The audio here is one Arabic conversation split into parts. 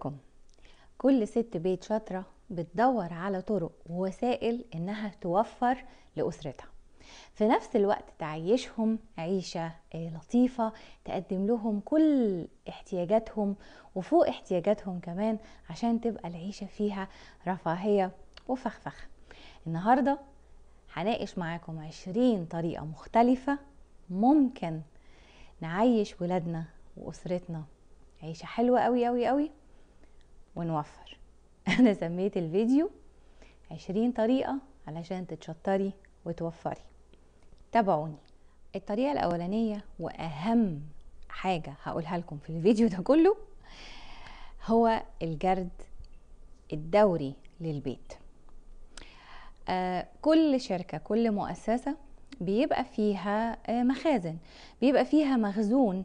لكم كل ست بيت شاطرة بتدور على طرق ووسائل إنها توفر لأسرتها في نفس الوقت تعيشهم عيشة آه، لطيفة تقدم لهم كل احتياجاتهم وفوق احتياجاتهم كمان عشان تبقى العيشة فيها رفاهية وفخفخة النهاردة هناقش معاكم عشرين طريقة مختلفة ممكن نعيش ولادنا وأسرتنا عيشة حلوة قوي قوي قوي ونوفر انا سميت الفيديو عشرين طريقة علشان تتشطري وتوفري تابعوني الطريقة الأولانية وأهم حاجة هقولها لكم في الفيديو ده كله هو الجرد الدوري للبيت آه كل شركة كل مؤسسة بيبقى فيها آه، مخازن بيبقى فيها مخزون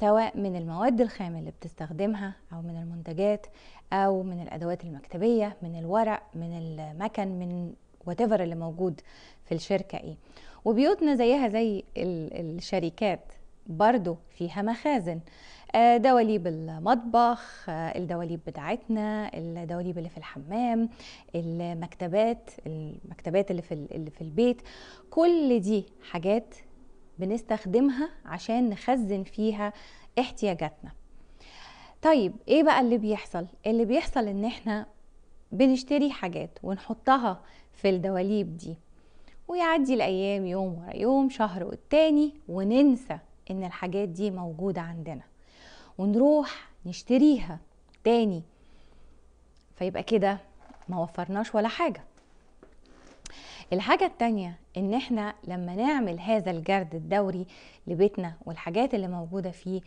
سواء من المواد الخام اللي بتستخدمها أو من المنتجات أو من الأدوات المكتبية من الورق من المكن من whatever اللي موجود في الشركة إيه وبيوتنا زيها زي الشركات برضو فيها مخازن آه، دواليب المطبخ آه، الدواليب بتاعتنا الدواليب اللي في الحمام المكتبات المكتبات اللي في, اللي في البيت كل دي حاجات بنستخدمها عشان نخزن فيها احتياجاتنا طيب ايه بقى اللي بيحصل اللي بيحصل ان احنا بنشتري حاجات ونحطها في الدواليب دي ويعدي الايام يوم ورا يوم شهر والتاني وننسى ان الحاجات دي موجودة عندنا ونروح نشتريها تاني فيبقى كده ما وفرناش ولا حاجة الحاجة التانية ان احنا لما نعمل هذا الجرد الدوري لبيتنا والحاجات اللي موجودة فيه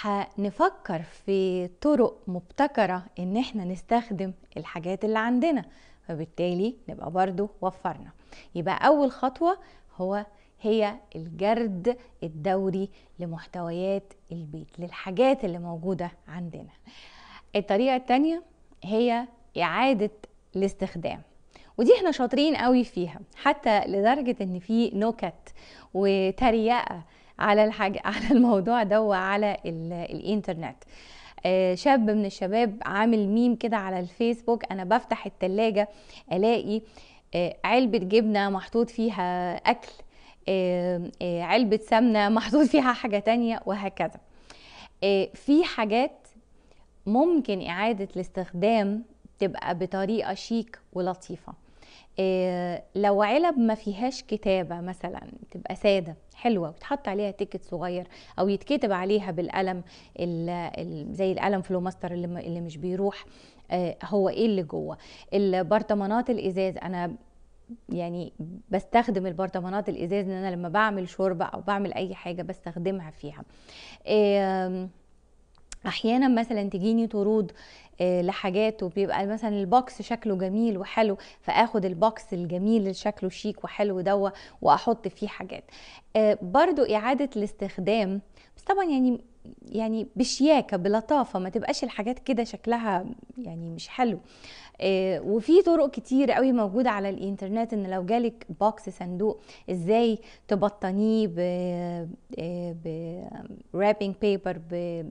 هنفكر في طرق مبتكرة ان احنا نستخدم الحاجات اللي عندنا فبالتالي نبقى برضو وفرنا يبقى اول خطوة هو هي الجرد الدوري لمحتويات البيت للحاجات اللي موجودة عندنا الطريقة التانية هي إعادة الاستخدام ودي احنا شاطرين قوي فيها حتى لدرجه ان في نكت وتريقه على الحاجه على الموضوع ده وعلى الانترنت آه، شاب من الشباب عامل ميم كده على الفيسبوك انا بفتح التلاجة الاقي آه، علبة جبنة محطوط فيها اكل آه، علبة سمنة محطوط فيها حاجة تانية وهكذا في حاجات ممكن اعادة الاستخدام تبقى بطريقة شيك ولطيفة آه، لو علب ما فيهاش كتابه مثلا تبقى ساده حلوه وتحط عليها تيكت صغير او يتكتب عليها بالقلم زي القلم فلوماستر اللي مش بيروح آه، هو ايه اللي جوه البرطمانات الازاز انا يعني بستخدم البرطمانات الازاز ان انا لما بعمل شوربه او بعمل اي حاجه بستخدمها فيها إيه احيانا مثلا تجيني طرود آه، لحاجات وبيبقى مثلا البوكس شكله جميل وحلو فاخد البوكس الجميل اللي شكله شيك وحلو دوا واحط فيه حاجات آه، برضو اعاده الاستخدام بس طبعا يعني يعني بشياكه بلطافه ما تبقاش الحاجات كده شكلها يعني مش حلو آه، وفي طرق كتير قوي موجوده على الانترنت ان لو جالك بوكس صندوق ازاي تبطنيه ب برابنج آه، بيبر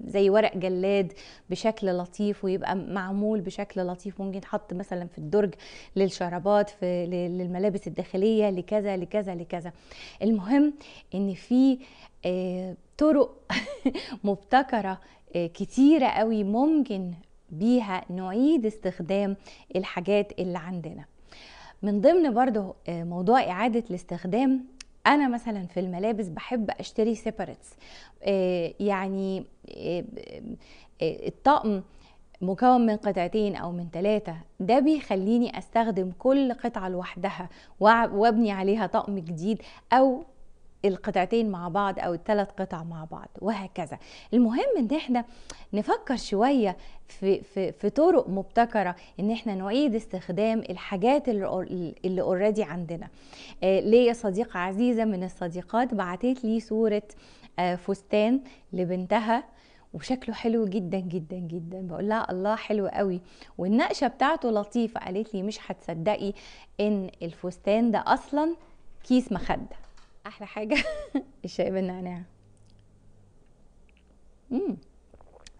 زي ورق جلاد بشكل لطيف ويبقى معمول بشكل لطيف ممكن تحط مثلا في الدرج للشرابات في للملابس الداخليه لكذا لكذا لكذا المهم ان في آه، طرق مبتكره كتيره قوي ممكن بيها نعيد استخدام الحاجات اللي عندنا من ضمن برضه آه، موضوع إعادة الاستخدام انا مثلا في الملابس بحب اشتري سيبريتس آه، يعني آه، الطقم مكون من قطعتين او من ثلاثه ده بيخليني استخدم كل قطعه لوحدها وابني عليها طقم جديد او القطعتين مع بعض او الثلاث قطع مع بعض وهكذا المهم ان احنا نفكر شويه في في في طرق مبتكره ان احنا نعيد استخدام الحاجات اللي اوريدي عندنا آه ليا صديقه عزيزه من الصديقات بعتت لي صوره آه فستان لبنتها وشكله حلو جدا جدا جدا بقول لها الله حلو قوي والنقشه بتاعته لطيفه قالت لي مش هتصدقي ان الفستان ده اصلا كيس مخده احلى حاجه الشاي بالنعناع امم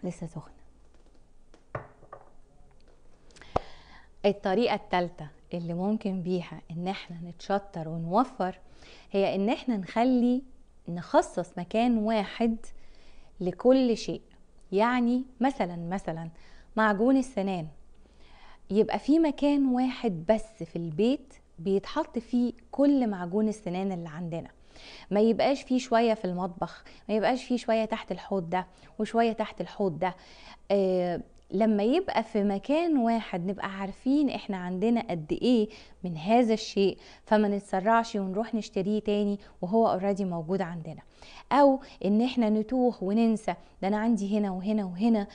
لسه سخنه الطريقه الثالثه اللي ممكن بيها ان احنا نتشطر ونوفر هي ان احنا نخلي نخصص مكان واحد لكل شيء يعني مثلا مثلا معجون السنان يبقى في مكان واحد بس في البيت بيتحط فيه كل معجون السنان اللي عندنا ما يبقاش فيه شوية في المطبخ ما يبقاش فيه شوية تحت الحوض ده وشوية تحت الحوض ده آه لما يبقى في مكان واحد نبقى عارفين احنا عندنا قد ايه من هذا الشيء فما نتسرعش ونروح نشتريه تاني وهو اوريدي موجود عندنا او ان احنا نتوه وننسى ده انا عندي هنا وهنا وهنا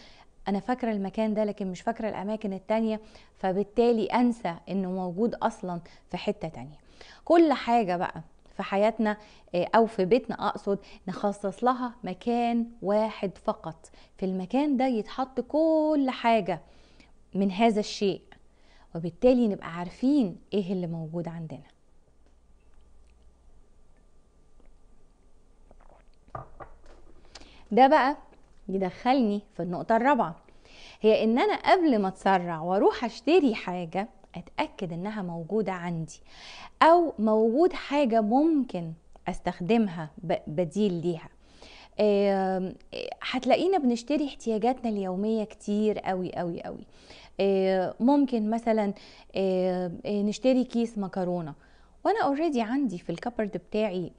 انا فاكره المكان ده لكن مش فاكره الاماكن التانية فبالتالي انسى انه موجود اصلا في حته تانية كل حاجه بقى في حياتنا آه، او في بيتنا اقصد نخصص لها مكان واحد فقط في المكان ده يتحط كل حاجه من هذا الشيء وبالتالي نبقى عارفين ايه اللي موجود عندنا ده بقى يدخلني في النقطة الرابعة هي ان انا قبل ما اتسرع واروح اشتري حاجة اتاكد انها موجودة عندي او موجود حاجة ممكن استخدمها بديل ليها هتلاقينا بنشتري احتياجاتنا اليومية كتير قوي قوي قوي آه، ممكن مثلا آه، نشتري كيس مكرونة وانا اوريدي عندي في الكبرد بتاعي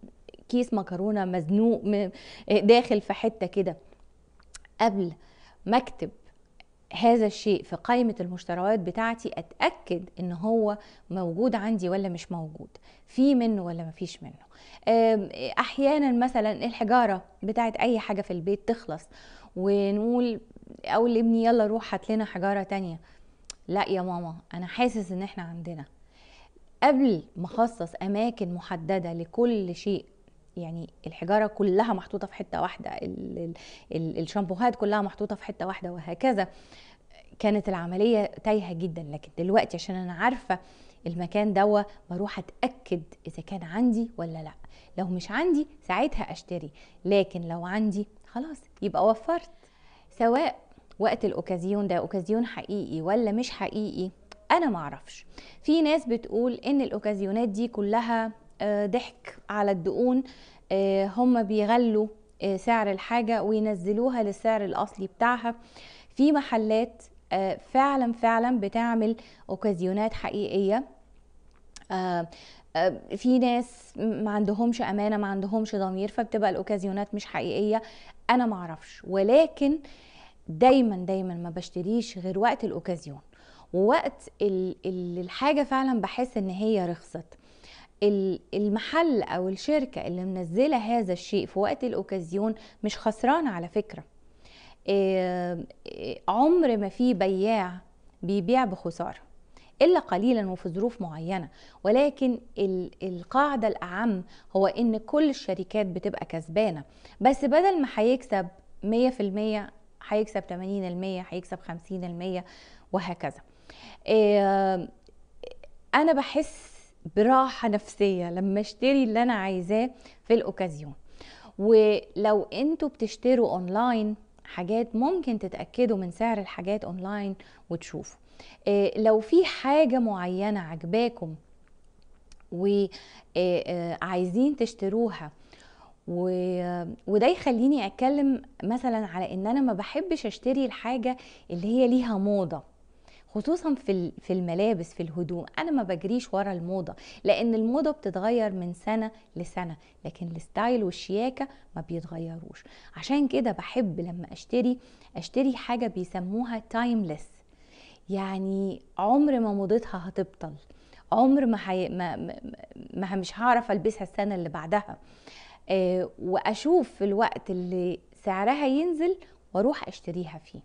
كيس مكرونه مزنوق داخل في حته كده قبل ما اكتب هذا الشيء في قائمة المشتريات بتاعتي أتأكد إن هو موجود عندي ولا مش موجود في منه ولا مفيش منه أحيانا مثلا الحجارة بتاعت أي حاجة في البيت تخلص ونقول أو لابني يلا روح هات لنا حجارة تانية لا يا ماما أنا حاسس إن إحنا عندنا قبل ما أخصص أماكن محددة لكل شيء يعني الحجاره كلها محطوطه في حته واحده الشامبوهات كلها محطوطه في حته واحده وهكذا كانت العمليه تايهه جدا لكن دلوقتي عشان انا عارفه المكان دوا بروح اتاكد اذا كان عندي ولا لا لو مش عندي ساعتها اشتري لكن لو عندي خلاص يبقى وفرت سواء وقت الاوكازيون ده اوكازيون حقيقي ولا مش حقيقي انا معرفش في ناس بتقول ان الاوكازيونات دي كلها آه، ضحك على الدقون آه، هم بيغلوا آه، سعر الحاجة وينزلوها للسعر الأصلي بتاعها في محلات فعلا فعلا بتعمل اوكازيونات حقيقية في ناس ما عندهمش امانه ما عندهمش ضمير فبتبقى الاوكازيونات مش حقيقيه انا ما اعرفش ولكن دايما دايما ما بشتريش غير وقت الاوكازيون ووقت الحاجه فعلا بحس ان هي رخصت المحل او الشركه اللي منزله هذا الشيء في وقت الاوكازيون مش خسران على فكره آه، آه، عمر ما في بياع بيبيع بخساره الا قليلا وفي ظروف معينه ولكن القاعده الاعم هو ان كل الشركات بتبقى كسبانه بس بدل ما هيكسب 100% هيكسب 80% هيكسب 50% وهكذا آه، انا بحس براحة نفسية لما اشتري اللي انا عايزاه في الاوكازيون ولو انتوا بتشتروا اونلاين حاجات ممكن تتأكدوا من سعر الحاجات اونلاين وتشوفوا إيه لو في حاجة معينة عجباكم وعايزين آه، آه، تشتروها و... آه، وده يخليني اتكلم مثلا على ان انا ما بحبش اشتري الحاجه اللي هي ليها موضه خصوصا في في الملابس في الهدوم انا ما بجريش ورا الموضه لان الموضه بتتغير من سنه لسنه لكن الستايل والشياكه ما بيتغيروش عشان كده بحب لما اشتري اشتري حاجه بيسموها تايمليس يعني عمر ما موضتها هتبطل عمر ما, حي... ما... ما مش هعرف البسها السنه اللي بعدها آه واشوف في الوقت اللي سعرها ينزل واروح اشتريها فيه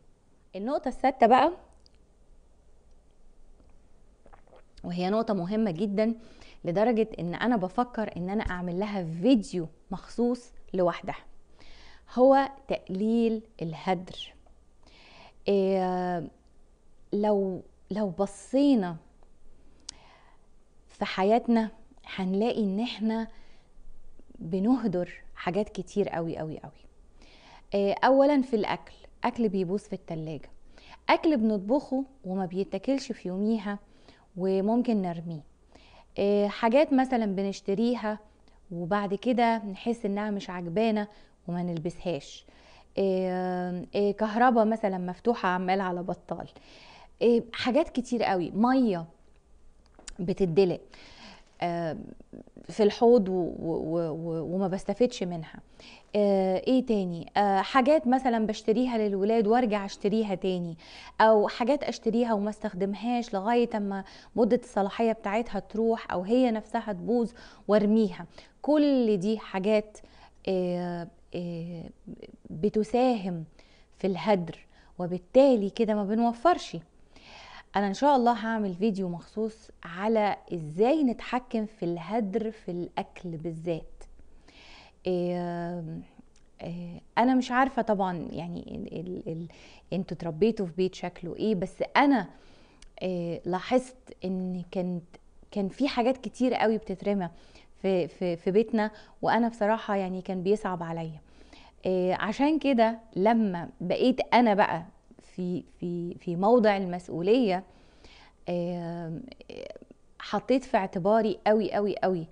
النقطه السادسه بقى وهي نقطة مهمة جدا لدرجة ان انا بفكر ان انا اعمل لها فيديو مخصوص لوحدها هو تقليل الهدر إيه لو لو بصينا في حياتنا هنلاقي ان احنا بنهدر حاجات كتير قوي قوي قوي إيه آه، اولا في الاكل اكل بيبوظ في التلاجة اكل بنطبخه وما بيتاكلش في يوميها وممكن نرميه آه، حاجات مثلا بنشتريها وبعد كده نحس انها مش عجبانا وما نلبسهاش آه، آه، كهرباء مثلا مفتوحة عمال على بطال حاجات كتير قوي مية بتدلق في الحوض وما بستفدش منها آه، ايه تاني آه حاجات مثلا بشتريها للولاد وارجع اشتريها تاني او حاجات اشتريها وما استخدمهاش لغايه اما مده الصلاحيه بتاعتها تروح او هي نفسها تبوظ وارميها كل دي حاجات آه آه بتساهم في الهدر وبالتالي كده ما بنوفرش انا ان شاء الله هعمل فيديو مخصوص على ازاي نتحكم في الهدر في الاكل بالذات انا مش عارفه طبعا يعني انتوا اتربيتوا في بيت شكله ايه بس انا لاحظت ان كانت كان في حاجات كتير قوي بتترمى في في في بيتنا وانا بصراحه يعني كان بيصعب عليا عشان كده لما بقيت انا بقى في في في موضع المسؤوليه حطيت في اعتباري قوي قوي قوي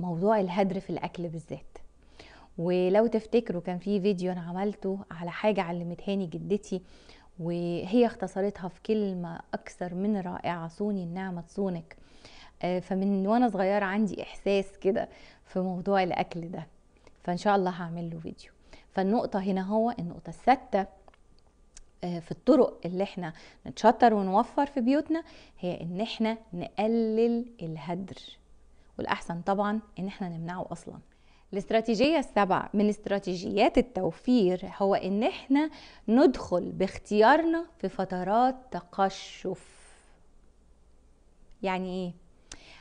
موضوع الهدر في الاكل بالذات ولو تفتكروا كان في فيديو انا عملته على حاجه علمتهاني جدتي وهي اختصرتها في كلمه اكثر من رائعه صوني النعمه تصونك آه، فمن وانا صغيره عندي احساس كده في موضوع الاكل ده فان شاء الله هعمل له فيديو فالنقطه هنا هو النقطه السادسه آه، في الطرق اللي احنا نتشطر ونوفر في بيوتنا هي ان احنا نقلل الهدر والاحسن طبعا ان احنا نمنعه اصلا الاستراتيجية السبعة من استراتيجيات التوفير هو إن إحنا ندخل باختيارنا في فترات تقشف يعني إيه؟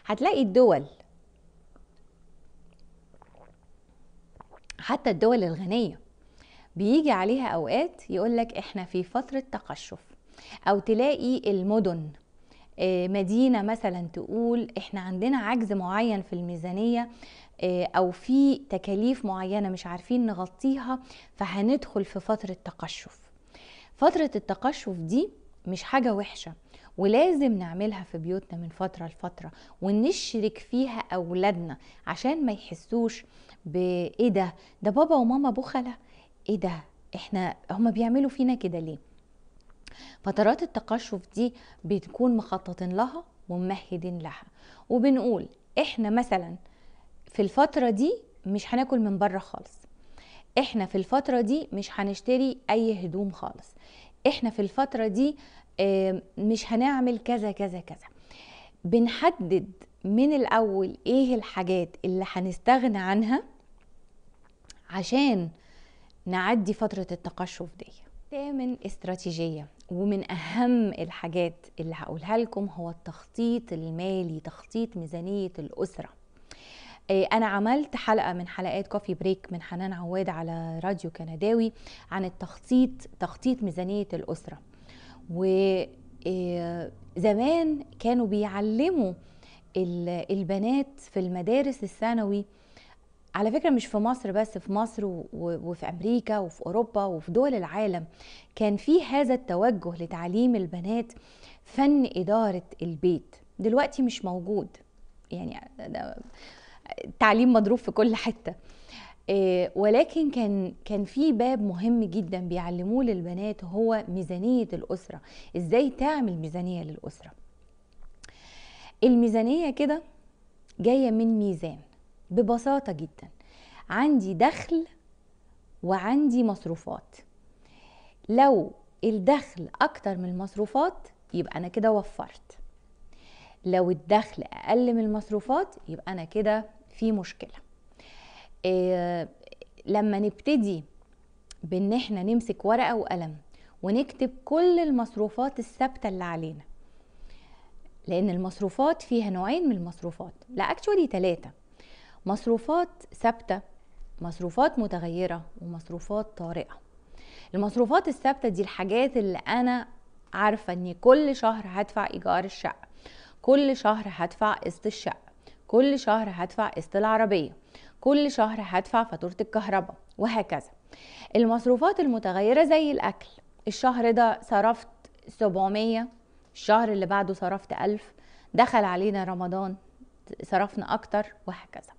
هتلاقي الدول حتى الدول الغنية بيجي عليها أوقات يقولك إحنا في فترة تقشف أو تلاقي المدن آه، مدينة مثلا تقول إحنا عندنا عجز معين في الميزانية آه، او في تكاليف معينه مش عارفين نغطيها فهندخل في فتره تقشف فتره التقشف دي مش حاجه وحشه ولازم نعملها في بيوتنا من فترة لفترة ونشرك فيها أولادنا عشان ما يحسوش بإيه ده ده بابا وماما بخلة إيه ده إحنا هما بيعملوا فينا كده ليه فترات التقشف دي بتكون مخططين لها وممهدين لها وبنقول إحنا مثلا في الفترة دي مش هناكل من بره خالص احنا في الفترة دي مش هنشتري اي هدوم خالص احنا في الفترة دي آه، مش هنعمل كذا كذا كذا بنحدد من الاول ايه الحاجات اللي هنستغنى عنها عشان نعدي فترة التقشف دي تامن استراتيجية ومن أهم الحاجات اللي هقولها لكم هو التخطيط المالي تخطيط ميزانية الأسرة إيه، انا عملت حلقه من حلقات كوفي بريك من حنان عواد على راديو كنداوي عن التخطيط تخطيط ميزانيه الاسره وزمان إيه، كانوا بيعلموا البنات في المدارس الثانوي على فكرة مش في مصر بس في مصر وفي أمريكا وفي أوروبا وفي دول العالم كان في هذا التوجه لتعليم البنات فن إدارة البيت دلوقتي مش موجود يعني التعليم مضروب في كل حته آه، ولكن كان كان في باب مهم جدا بيعلموه للبنات هو ميزانيه الاسره ازاي تعمل ميزانيه للاسره الميزانيه كده جايه من ميزان ببساطه جدا عندي دخل وعندي مصروفات لو الدخل اكتر من المصروفات يبقى انا كده وفرت لو الدخل اقل من المصروفات يبقى انا كده في مشكله آه، لما نبتدي بان احنا نمسك ورقه وقلم ونكتب كل المصروفات الثابته اللي علينا لان المصروفات فيها نوعين من المصروفات لا اكشولي ثلاثه مصروفات ثابته مصروفات متغيره ومصروفات طارئه المصروفات الثابته دي الحاجات اللي انا عارفه اني كل شهر هدفع ايجار الشقه كل شهر هدفع قسط الشقه كل شهر هدفع قسط العربية كل شهر هدفع فاتورة الكهرباء وهكذا المصروفات المتغيرة زي الأكل الشهر ده صرفت 700 الشهر اللي بعده صرفت 1000 دخل علينا رمضان صرفنا أكتر وهكذا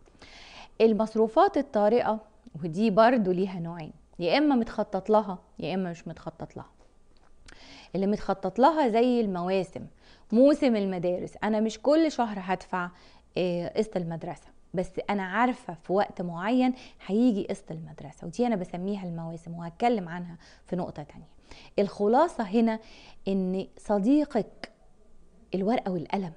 المصروفات الطارئة ودي برضو ليها نوعين يا إما متخطط لها يا إما مش متخطط لها اللي متخطط لها زي المواسم موسم المدارس انا مش كل شهر هدفع آه، قسط المدرسه بس انا عارفه في وقت معين هيجي قسط المدرسه ودي انا بسميها المواسم وهتكلم عنها في نقطه تانية الخلاصه هنا ان صديقك الورقه والقلم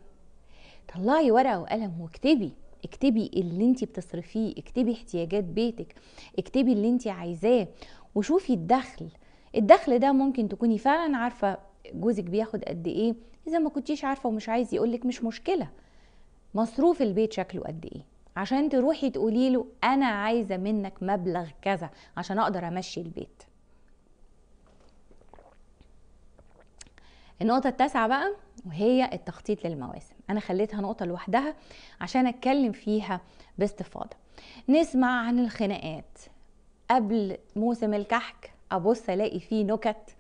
طلعي ورقه وقلم واكتبي اكتبي اللي انت بتصرفيه اكتبي احتياجات بيتك اكتبي اللي انت عايزاه وشوفي الدخل الدخل ده ممكن تكوني فعلا عارفه جوزك بياخد قد ايه اذا ما كنتيش عارفه ومش عايز يقولك مش مشكله مصروف البيت شكله قد ايه عشان تروحي تقولي له انا عايزه منك مبلغ كذا عشان اقدر امشي البيت النقطة التاسعة بقى وهي التخطيط للمواسم أنا خليتها نقطة لوحدها عشان أتكلم فيها باستفاضة نسمع عن الخناقات قبل موسم الكحك أبص ألاقي فيه نكت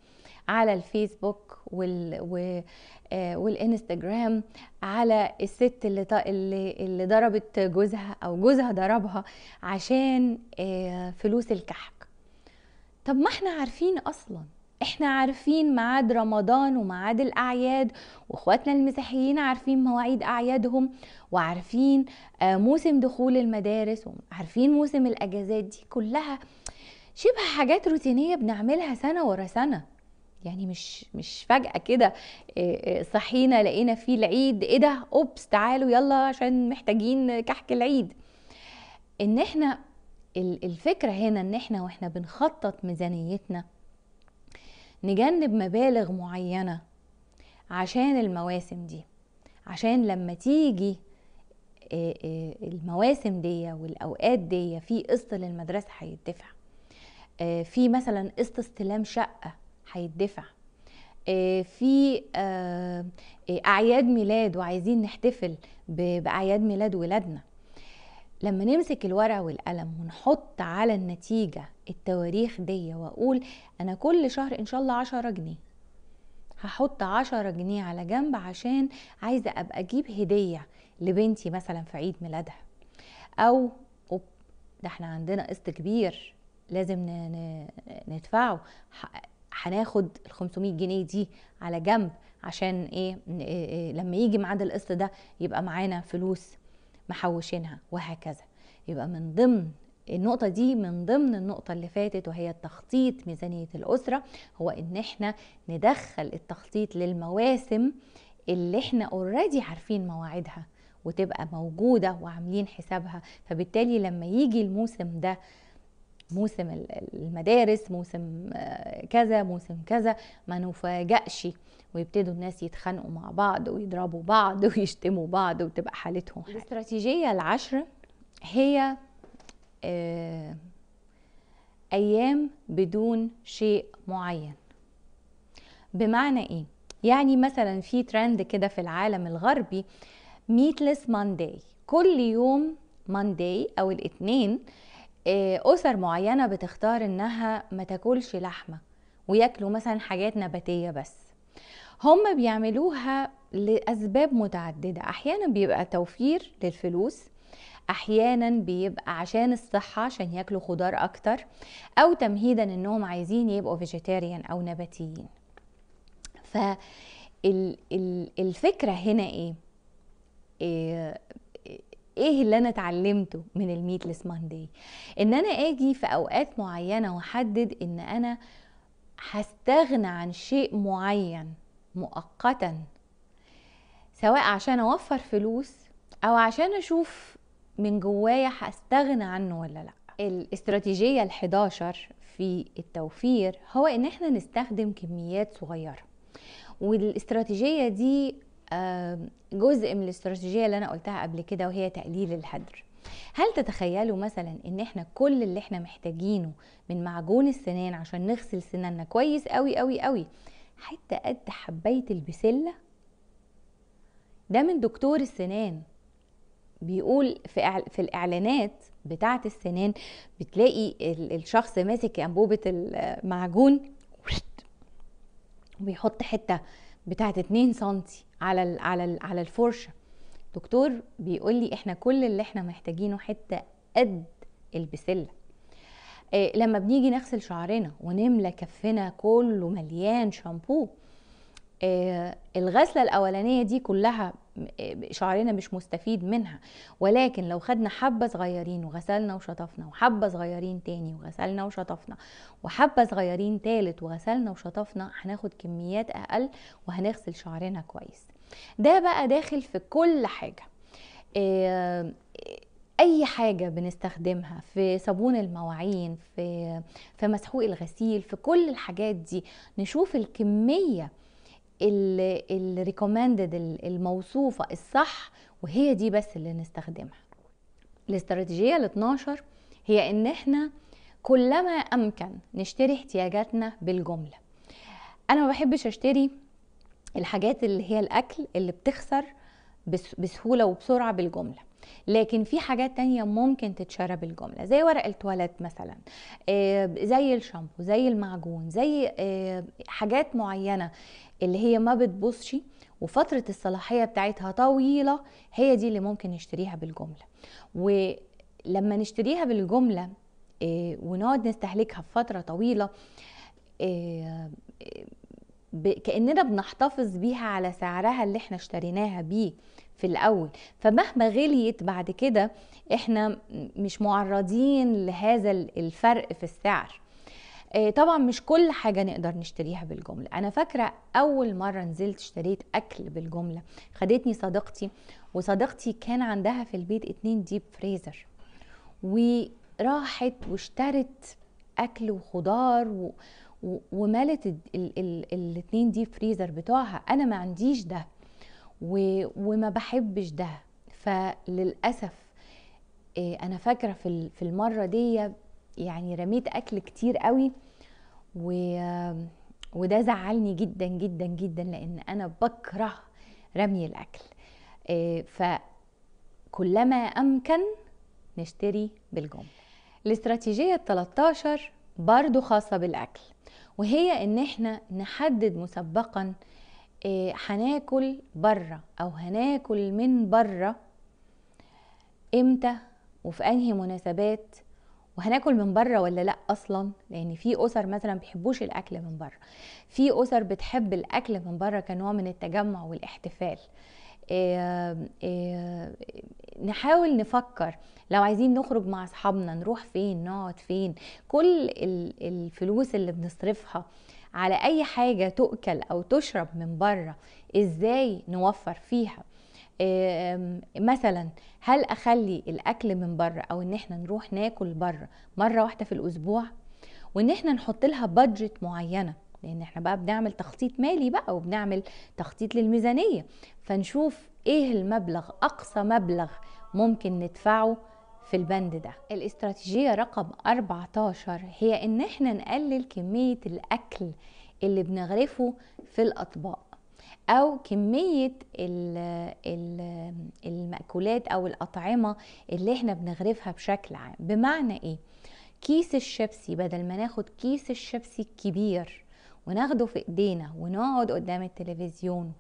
على الفيسبوك وال... و... آه، والانستجرام على الست اللي اللي, اللي ضربت جوزها او جوزها ضربها عشان آه، فلوس الكحك طب ما احنا عارفين اصلا احنا عارفين ميعاد رمضان وميعاد الاعياد واخواتنا المسيحيين عارفين مواعيد اعيادهم وعارفين آه، موسم دخول المدارس وعارفين موسم الاجازات دي كلها شبه حاجات روتينيه بنعملها سنه ورا سنه يعني مش مش فجأة كده آه، آه، صحينا لقينا فيه العيد ايه ده اوبس تعالوا يلا عشان محتاجين كحك العيد ان احنا الفكرة هنا ان احنا واحنا بنخطط ميزانيتنا نجنب مبالغ معينة عشان المواسم دي عشان لما تيجي آه، المواسم دي والاوقات دي في قسط للمدرسة هيدفع في مثلا قسط استلام شقة هيدفع آه، في آه، آه، اعياد ميلاد وعايزين نحتفل باعياد ميلاد ولادنا لما نمسك الورقه والقلم ونحط على النتيجه التواريخ دي واقول انا كل شهر ان شاء الله عشرة جنيه هحط عشرة جنيه على جنب عشان عايزه ابقى اجيب هديه لبنتي مثلا في عيد ميلادها او ده احنا عندنا قسط كبير لازم ندفعه هناخد ال 500 جنيه دي على جنب عشان إيه،, إيه،, ايه لما يجي ميعاد القسط ده يبقى معانا فلوس محوشينها وهكذا يبقى من ضمن النقطة دي من ضمن النقطة اللي فاتت وهي تخطيط ميزانية الأسرة هو إن إحنا ندخل التخطيط للمواسم اللي إحنا اوريدي عارفين مواعيدها وتبقى موجودة وعاملين حسابها فبالتالي لما يجي الموسم ده موسم المدارس موسم آه، كذا موسم كذا ما نفاجئش ويبتدوا الناس يتخانقوا مع بعض ويضربوا بعض ويشتموا بعض وتبقى حالتهم حالة. الاستراتيجية العشر هي آه، أيام بدون شيء معين بمعنى إيه؟ يعني مثلا في ترند كده في العالم الغربي ميتلس مانداي كل يوم مانداي أو الاثنين آه، أسر معينة بتختار إنها ما تاكلش لحمة وياكلوا مثلا حاجات نباتية بس هم بيعملوها لأسباب متعددة أحيانا بيبقى توفير للفلوس احيانا بيبقى عشان الصحه عشان ياكلوا خضار اكتر او تمهيدا انهم عايزين يبقوا فيجيتيريان او نباتيين فالفكره هنا ايه, إيه ايه اللي انا اتعلمته من الميتلس ماندي ان انا اجي في اوقات معينه واحدد ان انا هستغنى عن شيء معين مؤقتا سواء عشان اوفر فلوس او عشان اشوف من جوايا هستغنى عنه ولا لا الاستراتيجيه ال11 في التوفير هو ان احنا نستخدم كميات صغيره والاستراتيجيه دي جزء من الاستراتيجيه اللي انا قلتها قبل كده وهي تقليل الهدر هل تتخيلوا مثلا ان احنا كل اللي احنا محتاجينه من معجون السنان عشان نغسل سناننا كويس قوي قوي قوي حتى قد حبايه البسله ده من دكتور السنان بيقول في في الاعلانات بتاعه السنان بتلاقي الشخص ماسك انبوبه المعجون وبيحط حته بتاعه 2 سنتي على الـ على الـ على الفرشه دكتور بيقول لي احنا كل اللي احنا محتاجينه حته قد البسله إيه لما بنيجي نغسل شعرنا ونملى كفنا كله مليان شامبو آه، الغسله الاولانيه دي كلها آه، شعرنا مش مستفيد منها ولكن لو خدنا حبه صغيرين وغسلنا وشطفنا وحبه صغيرين تاني وغسلنا وشطفنا وحبه صغيرين تالت وغسلنا وشطفنا هناخد كميات اقل وهنغسل شعرنا كويس ده بقى داخل في كل حاجه آه، اي حاجه بنستخدمها في صابون المواعين في في مسحوق الغسيل في كل الحاجات دي نشوف الكميه الريكومندد الموصوفه الصح وهي دي بس اللي نستخدمها الاستراتيجيه ال 12 هي ان احنا كلما امكن نشتري احتياجاتنا بالجمله انا ما بحبش اشتري الحاجات اللي هي الاكل اللي بتخسر بسهوله وبسرعه بالجمله لكن في حاجات تانية ممكن تتشرى بالجملة زي ورق التواليت مثلا آه، زي الشامبو زي المعجون زي آه، حاجات معينة اللي هي ما بتبصش وفترة الصلاحية بتاعتها طويلة هي دي اللي ممكن نشتريها بالجملة ولما نشتريها بالجملة آه، ونقعد نستهلكها بفترة طويلة آه، آه، كأننا بنحتفظ بيها على سعرها اللي احنا اشتريناها بيه في الأول فمهما غليت بعد كده احنا مش معرضين لهذا الفرق في السعر آه، طبعا مش كل حاجه نقدر نشتريها بالجمله انا فاكره اول مره نزلت اشتريت اكل بالجمله خدتني صديقتي وصديقتي كان عندها في البيت اتنين ديب فريزر وراحت واشترت اكل وخضار و... و... ومالت ال... ال... الاتنين ديب فريزر بتوعها انا ما عنديش ده و... وما بحبش ده فللاسف آه، انا فاكره في المره دي يعني رميت اكل كتير قوي و... وده زعلني جدا جدا جدا لان انا بكره رمي الاكل آه، فكلما امكن نشتري بالجمله الاستراتيجيه ال 13 برضو خاصه بالاكل وهي ان احنا نحدد مسبقا آه، هناكل بره او هناكل من بره امتى وفي انهي مناسبات وهناكل من بره ولا لا اصلا لان في اسر مثلا بيحبوش الاكل من بره في اسر بتحب الاكل من بره كنوع من التجمع والاحتفال نحاول نفكر لو عايزين نخرج مع اصحابنا نروح فين نقعد فين كل الفلوس اللي بنصرفها على اي حاجه تؤكل او تشرب من بره ازاي نوفر فيها مثلا هل اخلي الاكل من بره او ان احنا نروح ناكل بره مره واحده في الاسبوع وان احنا نحط لها بادجت معينه لان احنا بقى بنعمل تخطيط مالي بقى وبنعمل تخطيط للميزانيه فنشوف ايه المبلغ اقصى مبلغ ممكن ندفعه في البند ده الاستراتيجيه رقم 14 هي ان احنا نقلل كميه الاكل اللي بنغرفه في الاطباق او كميه المأكولات او الاطعمه اللي احنا بنغرفها بشكل عام بمعنى ايه كيس الشيبسي بدل ما ناخد كيس الشيبسي الكبير وناخده في ايدينا ونقعد قدام التلفزيون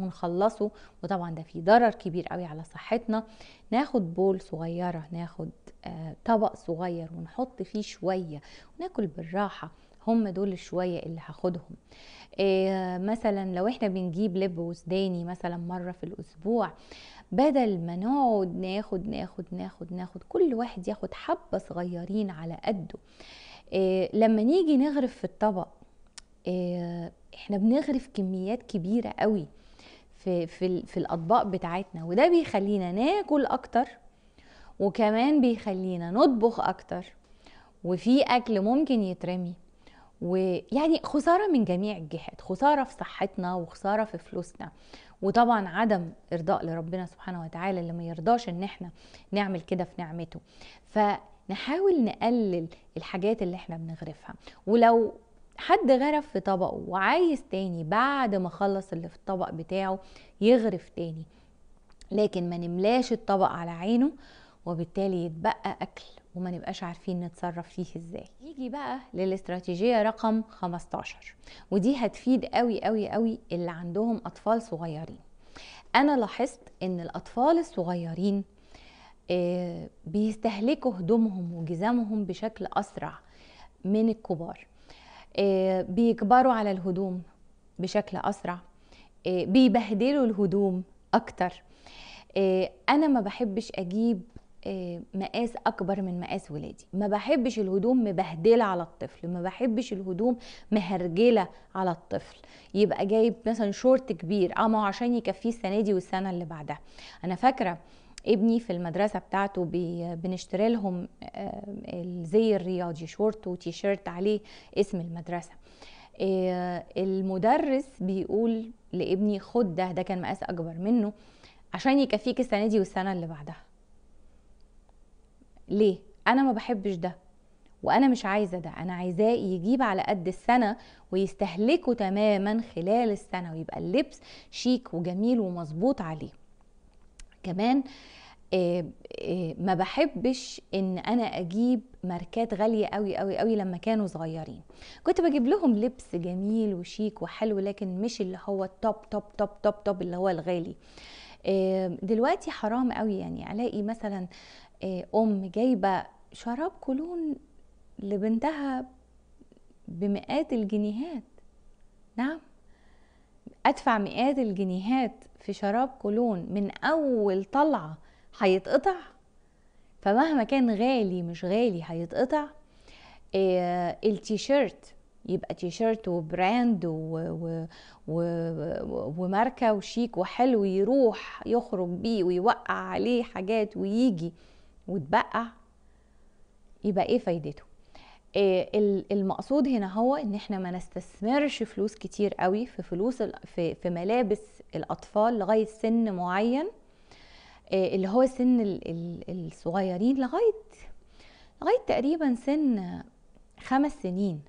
ونخلصه وطبعا ده فيه ضرر كبير قوي على صحتنا ناخد بول صغيره ناخد آه، طبق صغير ونحط فيه شويه وناكل بالراحه هم دول شوية اللي هاخدهم إيه مثلا لو احنا بنجيب لب وسداني مثلا مرة في الأسبوع بدل ما نقعد ناخد ناخد ناخد ناخد كل واحد ياخد حبة صغيرين على قده إيه لما نيجي نغرف في الطبق إيه احنا بنغرف كميات كبيرة قوي في, في, في الأطباق بتاعتنا وده بيخلينا ناكل أكتر وكمان بيخلينا نطبخ أكتر وفي أكل ممكن يترمي ويعني خساره من جميع الجهات خساره في صحتنا وخساره في فلوسنا وطبعا عدم ارضاء لربنا سبحانه وتعالى اللي ما يرضاش ان احنا نعمل كده في نعمته فنحاول نقلل الحاجات اللي احنا بنغرفها ولو حد غرف في طبقه وعايز تاني بعد ما خلص اللي في الطبق بتاعه يغرف تاني لكن ما نملاش الطبق على عينه وبالتالي يتبقى اكل وما نبقاش عارفين نتصرف فيه ازاي يجي بقى للاستراتيجيه رقم 15 ودي هتفيد قوي قوي قوي اللي عندهم اطفال صغيرين انا لاحظت ان الاطفال الصغيرين آه، بيستهلكوا هدومهم وجزامهم بشكل اسرع من الكبار آه، بيكبروا على الهدوم بشكل اسرع آه، بيبهدلوا الهدوم اكتر انا ما بحبش اجيب آه، مقاس اكبر من مقاس ولادي ما بحبش الهدوم مبهدله على الطفل ما بحبش الهدوم مهرجله على الطفل يبقى جايب مثلا شورت كبير اه ما هو عشان يكفيه السنه دي والسنه اللي بعدها انا فاكره ابني في المدرسه بتاعته بنشتري لهم آه، الزي الرياضي شورت وتيشيرت عليه اسم المدرسه آه، المدرس بيقول لابني خد ده ده كان مقاس اكبر منه عشان يكفيك السنه دي والسنه اللي بعدها ليه انا ما بحبش ده وانا مش عايزه ده انا عايزاه يجيب على قد السنه ويستهلكه تماما خلال السنه ويبقى اللبس شيك وجميل ومظبوط عليه كمان آه، آه، ما بحبش ان انا اجيب ماركات غاليه قوي قوي قوي لما كانوا صغيرين كنت بجيب لهم لبس جميل وشيك وحلو لكن مش اللي هو التوب توب توب توب توب اللي هو الغالي آه، دلوقتي حرام قوي يعني الاقي مثلا إيه، ام جايبه شراب كولون لبنتها بمئات الجنيهات نعم ادفع مئات الجنيهات في شراب كولون من اول طلعه هيتقطع فمهما كان غالي مش غالي هيتقطع إيه التيشيرت يبقى تيشيرت وبراند و... وماركه وشيك وحلو يروح يخرج بيه ويوقع عليه حاجات ويجي وتبقع يبقى ايه فايدته إيه المقصود هنا هو ان احنا ما نستثمرش فلوس كتير قوي في فلوس في, في ملابس الاطفال لغايه سن معين إيه اللي هو سن الصغيرين لغايه لغايه تقريبا سن خمس سنين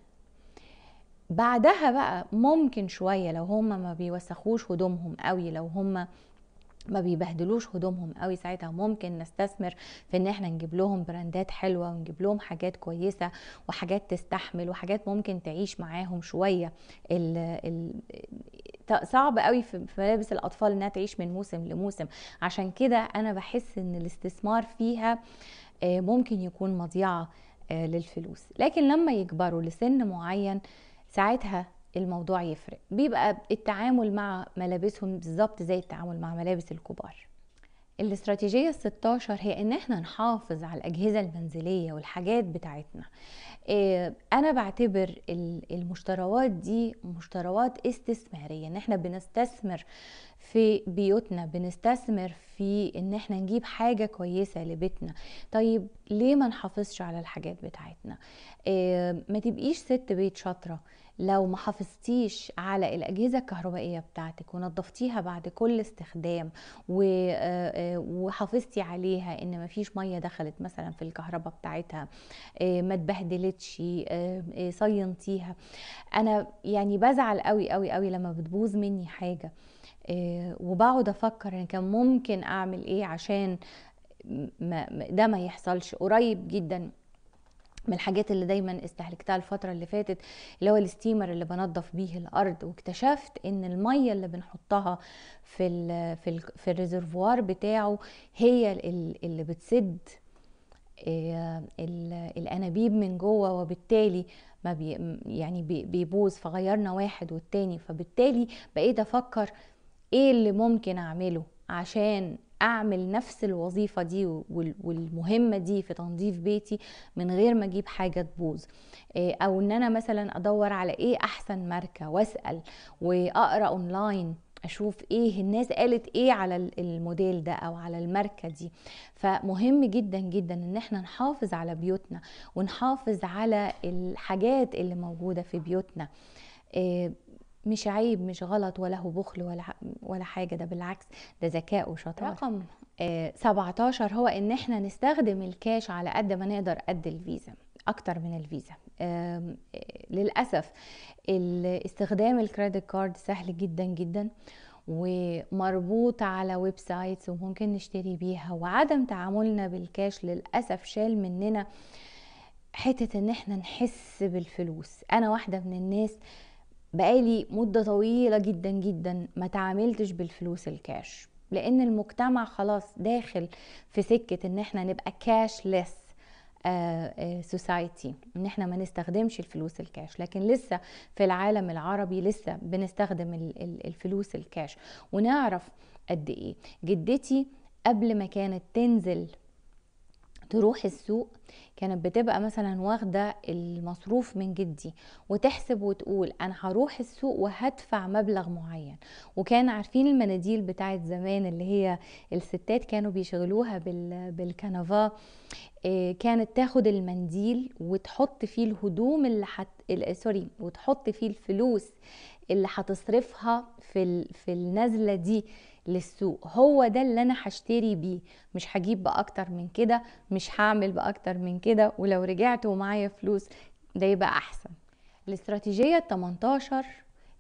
بعدها بقى ممكن شويه لو هم ما بيوسخوش هدومهم قوي لو هم ما بيبهدلوش هدومهم قوي ساعتها ممكن نستثمر في ان احنا نجيب لهم براندات حلوه ونجيب لهم حاجات كويسه وحاجات تستحمل وحاجات ممكن تعيش معاهم شويه ال ال صعب قوي في ملابس الاطفال انها تعيش من موسم لموسم عشان كده انا بحس ان الاستثمار فيها آه، ممكن يكون مضيعه آه، للفلوس لكن لما يكبروا لسن معين ساعتها الموضوع يفرق بيبقى التعامل مع ملابسهم بالظبط زي التعامل مع ملابس الكبار الاستراتيجية الستاشر هي ان احنا نحافظ على الاجهزة المنزلية والحاجات بتاعتنا إيه انا بعتبر المشتروات دي مشتروات استثمارية ان احنا بنستثمر في بيوتنا بنستثمر في ان احنا نجيب حاجة كويسة لبيتنا طيب ليه ما نحافظش على الحاجات بتاعتنا إيه ما تبقيش ست بيت شاطرة لو ما حافظتيش على الاجهزه الكهربائيه بتاعتك ونظفتيها بعد كل استخدام آه، آه، وحافظتي عليها ان ما فيش ميه دخلت مثلا في الكهرباء بتاعتها آه، ما اتبهدلتش صينتيها انا يعني بزعل قوي قوي قوي لما بتبوظ مني حاجه وبقعد افكر ان كان ممكن اعمل ايه عشان ما ده ما يحصلش قريب جدا من الحاجات اللي دايما استهلكتها الفترة اللي فاتت اللي هو الستيمر اللي بنضف بيه الأرض واكتشفت إن المية اللي بنحطها في الـ في الـ في الريزرفوار بتاعه هي اللي بتسد آه، الانابيب من جوه وبالتالي ما بي يعني بيبوظ فغيرنا واحد والتاني فبالتالي بقيت افكر ايه اللي ممكن اعمله عشان اعمل نفس الوظيفه دي والمهمه دي في تنظيف بيتي من غير ما اجيب حاجه تبوظ آه، او ان انا مثلا ادور على ايه احسن ماركه واسال واقرا اونلاين اشوف ايه الناس قالت ايه على الموديل ده او على الماركه دي فمهم جدا جدا ان احنا نحافظ على بيوتنا ونحافظ على الحاجات اللي موجوده في بيوتنا آه، مش عيب مش غلط ولا هو بخل ولا ولا حاجه ده بالعكس ده ذكاء وشطاره رقم آه 17 هو ان احنا نستخدم الكاش على قد ما نقدر قد الفيزا اكتر من الفيزا آه للاسف استخدام الكريدت كارد سهل جدا جدا ومربوط على ويب سايتس وممكن نشتري بيها وعدم تعاملنا بالكاش للاسف شال مننا حته ان احنا نحس بالفلوس انا واحده من الناس بقالي مدة طويلة جدا جدا ما تعاملتش بالفلوس الكاش لان المجتمع خلاص داخل في سكة ان احنا نبقى كاش لس سوسايتي ان احنا ما نستخدمش الفلوس الكاش لكن لسه في العالم العربي لسه بنستخدم الفلوس الكاش ونعرف قد ايه جدتي قبل ما كانت تنزل تروح السوق كانت بتبقى مثلا واخدة المصروف من جدي وتحسب وتقول أنا هروح السوق وهدفع مبلغ معين وكان عارفين المناديل بتاعت زمان اللي هي الستات كانوا بيشغلوها بالكنفا آه، كانت تاخد المنديل وتحط فيه الهدوم اللي حت... سوري وتحط فيه الفلوس اللي هتصرفها في ال... في النزله دي للسوق هو ده اللي انا هشتري بيه مش هجيب باكتر من كده مش هعمل باكتر من كده ولو رجعت ومعايا فلوس ده يبقى احسن الاستراتيجيه 18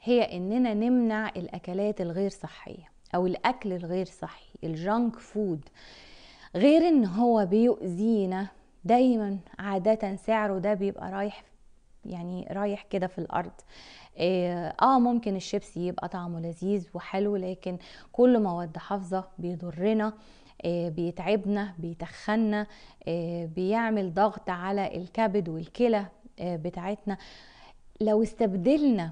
هي اننا نمنع الاكلات الغير صحيه او الاكل الغير صحي الجانك فود غير ان هو بيؤذينا دايما عادة سعره ده بيبقى رايح يعني رايح كده في الارض اه, آه، ممكن الشيبسي يبقى طعمه لذيذ وحلو لكن كل مواد حافظه بيضرنا آه، بيتعبنا بيتخنا آه، بيعمل ضغط على الكبد والكلى بتاعتنا لو استبدلنا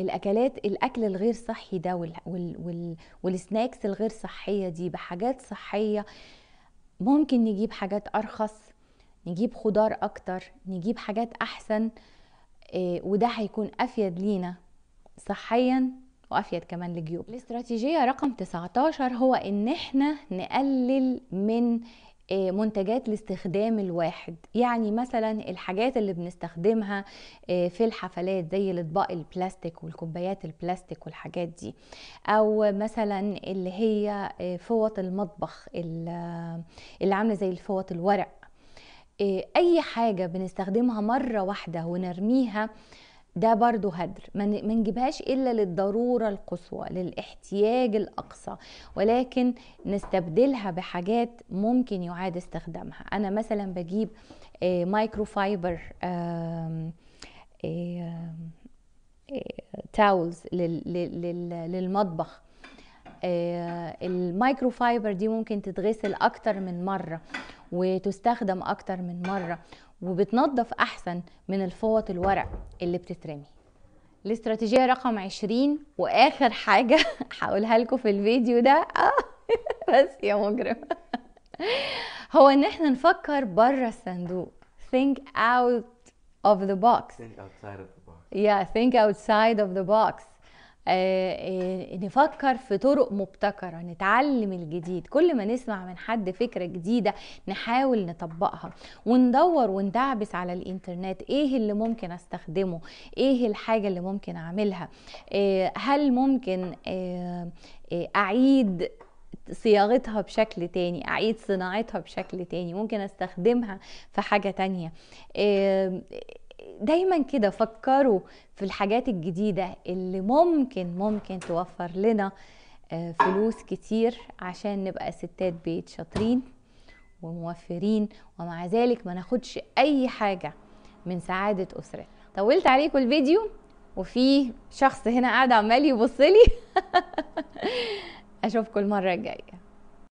الاكلات الاكل الغير صحي ده وال وال والسناكس الغير صحيه دي بحاجات صحيه ممكن نجيب حاجات ارخص نجيب خضار اكتر نجيب حاجات احسن آه، وده هيكون افيد لينا صحيا وافيد كمان للجيوب الاستراتيجيه رقم 19 هو ان احنا نقلل من آه، منتجات الاستخدام الواحد يعني مثلا الحاجات اللي بنستخدمها آه، في الحفلات زي الاطباق البلاستيك والكوبايات البلاستيك والحاجات دي او مثلا اللي هي فوط المطبخ اللي عامله زي الفوط الورق إيه، اي حاجه بنستخدمها مره واحده ونرميها ده برضو هدر ما نجيبهاش الا للضروره القصوى للاحتياج الاقصى ولكن نستبدلها بحاجات ممكن يعاد استخدامها انا مثلا بجيب مايكرو فايبر تاولز للمطبخ إيه، المايكرو فايبر دي ممكن تتغسل اكتر من مره وتستخدم اكتر من مره وبتنظف احسن من الفوط الورق اللي بتترمي الاستراتيجيه رقم 20 واخر حاجه هقولها لكم في الفيديو ده آه، بس يا مجرم هو ان احنا نفكر بره الصندوق think out of the box think outside of the box yeah think outside of the box آه، آه، نفكر في طرق مبتكرة نتعلم الجديد كل ما نسمع من حد فكرة جديدة نحاول نطبقها وندور وندعبس على الانترنت ايه اللي ممكن استخدمه ايه الحاجة اللي ممكن اعملها آه، هل ممكن اعيد صياغتها بشكل تاني اعيد صناعتها بشكل تاني ممكن استخدمها في حاجة تانية دايما كده فكروا في الحاجات الجديدة اللي ممكن ممكن توفر لنا آه، فلوس كتير عشان نبقى ستات بيت شاطرين وموفرين ومع ذلك ما ناخدش اي حاجة من سعادة أسرتنا طولت عليكم الفيديو وفي شخص هنا قاعد عمال يبصلي اشوفكم المرة الجاية